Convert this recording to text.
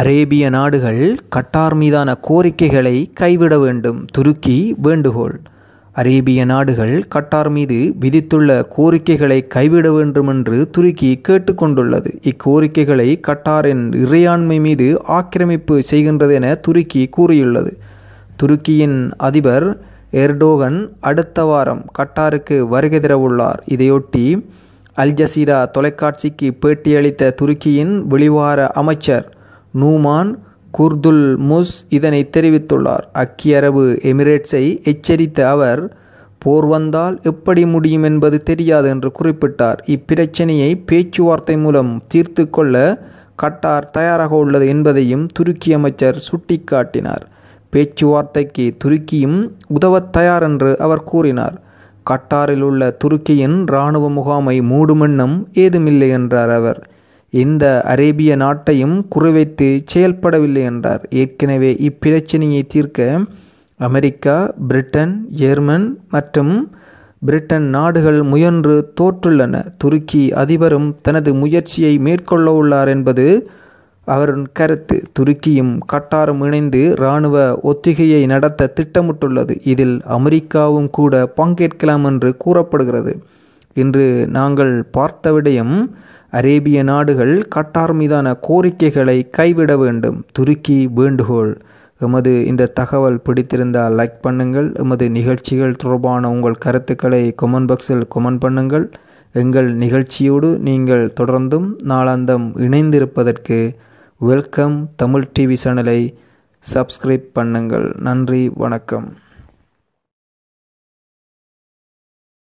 அரேபிய நாடுகள் கட்டார் மீதான கோரிக்கைகளை கைவிட வேண்டும் துருக்கி வேண்டுகோள் அரேபிய நாடுகள் கட்டார் மீது விதித்துள்ள கோரிக்கைகளை கைவிட வேண்டுமென்று துருக்கி கேட்டுக்கொண்டுள்ளது இக்கோரிக்கைகளை கட்டாரின் இறையாண்மை மீது ஆக்கிரமிப்பு செய்கின்றது என துருக்கி கூறியுள்ளது துருக்கியின் அதிபர் எர்டோகன் அடுத்த வாரம் கட்டாருக்கு வருகை தரவுள்ளார் இதையொட்டி அல் ஜசீரா தொலைக்காட்சிக்கு பேட்டியளித்த துருக்கியின் வெளிவார அமைச்சர் நூமான் குர்துல் முஸ் இதனை தெரிவித்துள்ளார் அக்கிய அரபு எமிரேட்ஸை எச்சரித்த அவர் போர் வந்தால் எப்படி முடியும் என்பது தெரியாது என்று குறிப்பிட்டார் இப்பிரச்சனையை பேச்சுவார்த்தை மூலம் தீர்த்து கொள்ள கட்டார் தயாராக உள்ளது என்பதையும் துருக்கி அமைச்சர் சுட்டிக்காட்டினார் பேச்சுவார்த்தைக்கு துருக்கியும் உதவத் தயார் என்று அவர் கூறினார் கட்டாரில் உள்ள துருக்கியின் இராணுவ முகாமை மூடுமெண்ணம் ஏதுமில்லை என்றார் அவர் இந்த அரேபிய நாட்டையும் குறிவைத்து செயல்படவில்லை என்றார் ஏற்கனவே இப்பிரச்சனையை தீர்க்க அமெரிக்கா பிரிட்டன் ஜெர்மன் மற்றும் பிரிட்டன் நாடுகள் முயன்று தோற்றுள்ளன துருக்கி அதிபரும் தனது முயற்சியை மேற்கொள்ள உள்ளார் என்பது அவரின் கருத்து துருக்கியும் கட்டாரும் இணைந்து இராணுவ ஒத்திகையை நடத்த திட்டமிட்டுள்ளது இதில் அமெரிக்காவும் கூட பங்கேற்கலாம் என்று கூறப்படுகிறது இன்று நாங்கள் பார்த்த விடயம் அரேபிய நாடுகள் கட்டார் மீதான கோரிக்கைகளை கைவிட வேண்டும் துருக்கி வேண்டுகோள் எமது இந்த தகவல் பிடித்திருந்தால் லைக் பண்ணுங்கள் எமது நிகழ்ச்சிகள் தொடர்பான உங்கள் கருத்துக்களை கொமெண்ட் பாக்ஸில் கொமெண்ட் பண்ணுங்கள் எங்கள் நிகழ்ச்சியோடு நீங்கள் தொடர்ந்தும் நாளாந்தம் இணைந்திருப்பதற்கு வெல்கம் தமிழ் டிவி சேனலை சப்ஸ்கிரைப் பண்ணுங்கள் நன்றி வணக்கம்